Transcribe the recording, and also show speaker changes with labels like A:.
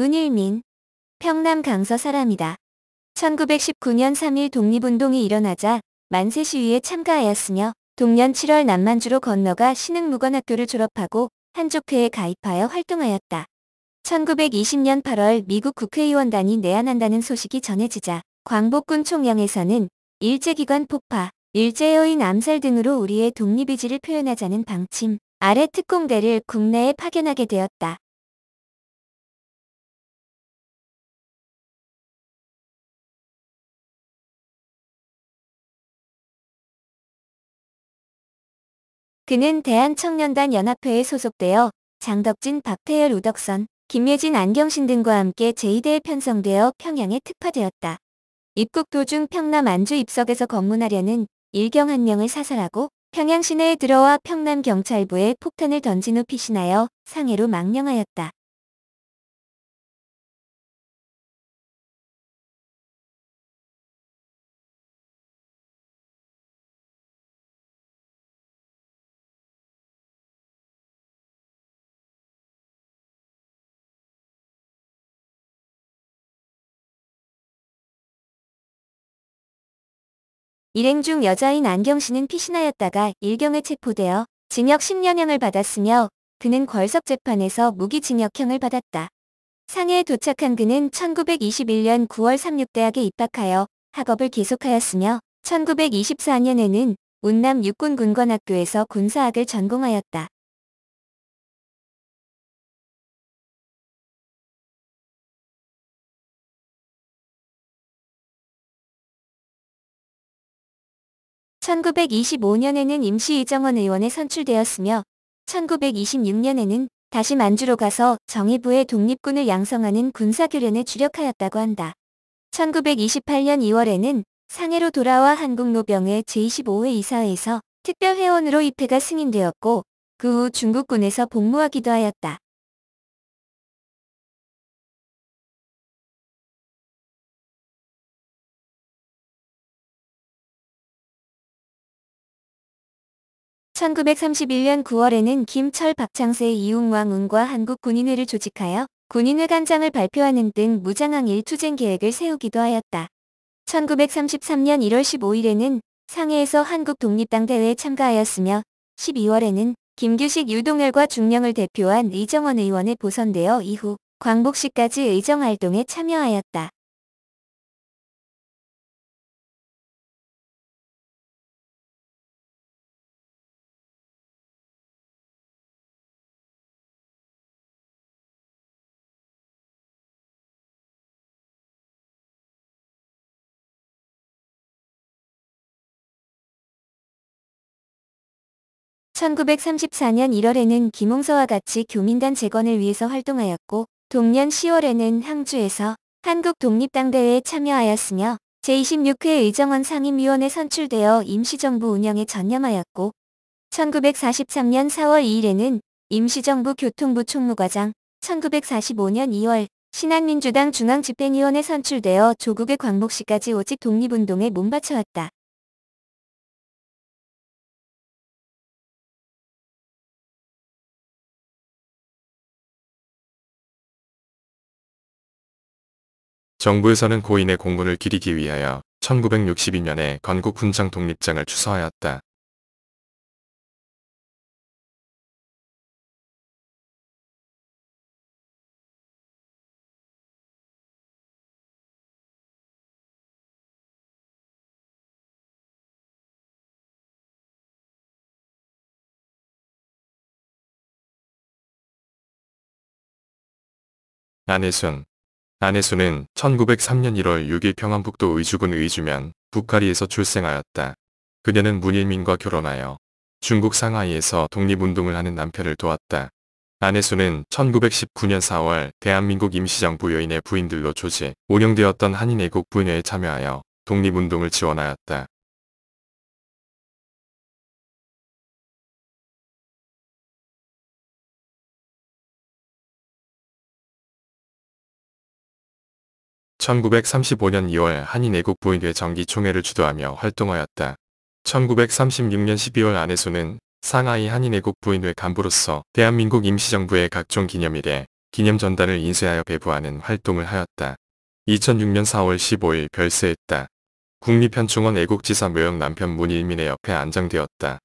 A: 문일민.
B: 평남 강서 사람이다. 1919년 3일 독립운동이 일어나자 만세 시위에 참가하였으며 동년 7월 남만주로 건너가 신흥무관학교를 졸업하고 한족회에 가입하여 활동하였다. 1920년 8월 미국 국회의원단이 내한한다는 소식이 전해지자 광복군 총령에서는 일제기관 폭파, 일제여인 암살 등으로 우리의 독립의지를 표현하자는 방침 아래 특공대를 국내에 파견하게 되었다.
A: 그는 대한청년단
B: 연합회에 소속되어 장덕진, 박태열, 우덕선, 김예진, 안경신 등과 함께 제2대에 편성되어 평양에 특파되었다. 입국 도중 평남 안주 입석에서 검문하려는 일경 한 명을 사살하고 평양 시내에 들어와 평남 경찰부에 폭탄을 던진 후 피신하여 상해로 망령하였다 일행 중 여자인 안경씨는 피신하였다가 일경에 체포되어 징역 10년형을 받았으며 그는 궐석 재판에서 무기징역형을 받았다. 상해에 도착한 그는 1921년 9월 36대학에 입학하여 학업을 계속하였으며 1924년에는 운남 육군군관학교에서 군사학을 전공하였다. 1925년에는 임시 이정원 의원에 선출되었으며 1926년에는 다시 만주로 가서 정의부의 독립군을 양성하는 군사교련에 주력하였다고 한다. 1928년 2월에는 상해로 돌아와 한국노병의 제25회 이사회에서 특별회원으로 입회가 승인되었고 그 후 중국군에서 복무하기도 하였다. 1931년 9월에는 김철 박창세 이웅왕 은과 한국 군인회를 조직하여 군인회 간장을 발표하는 등 무장항일 투쟁 계획을 세우기도 하였다. 1933년 1월 15일에는 상해에서 한국 독립당 대회에 참가하였으며 12월에는 김규식 유동열과 중령을 대표한 이정원 의원에 보선되어 이후 광복시까지 의정활동에 참여하였다. 1934년 1월에는 김홍서와 같이 교민단 재건을 위해서 활동하였고 동년 10월에는 항주에서 한국 독립당대회에 참여하였으며 제26회 의정원 상임위원회 선출되어 임시정부 운영에 전념하였고 1943년 4월 2일에는 임시정부 교통부 총무과장 1945년 2월 신한민주당 중앙집행위원회 선출되어 조국의 광복시까지 오직 독립운동에 몸바쳐왔다.
A: 정부에서는 고인의 공군을 기리기 위하여 1962년에 건국 훈장 독립장을 추서하였다. 안혜순,
C: 안혜수는 1903년 1월 6일 평안북도 의주군 의주면 북가리에서 출생하였다. 그녀는 문일민과 결혼하여 중국 상하이에서 독립운동을 하는 남편을 도왔다. 안혜수는 1919년 4월 대한민국 임시정부 여인의 부인들로 조직, 운영되었던 한인애국 분회에 참여하여 독립운동을 지원하였다. 1935년 2월 한인애국 부인회 정기총회를 주도하며 활동하였다. 1936년 12월 안혜수는 상하이 한인애국 부인회 간부로서 대한민국 임시정부의 각종 기념일에 기념전단을 인쇄하여 배부하는 활동을 하였다. 2006년 4월 15일 별세했다. 국립현충원 애국지사 묘역 남편 문일민의 옆에 안장되었다.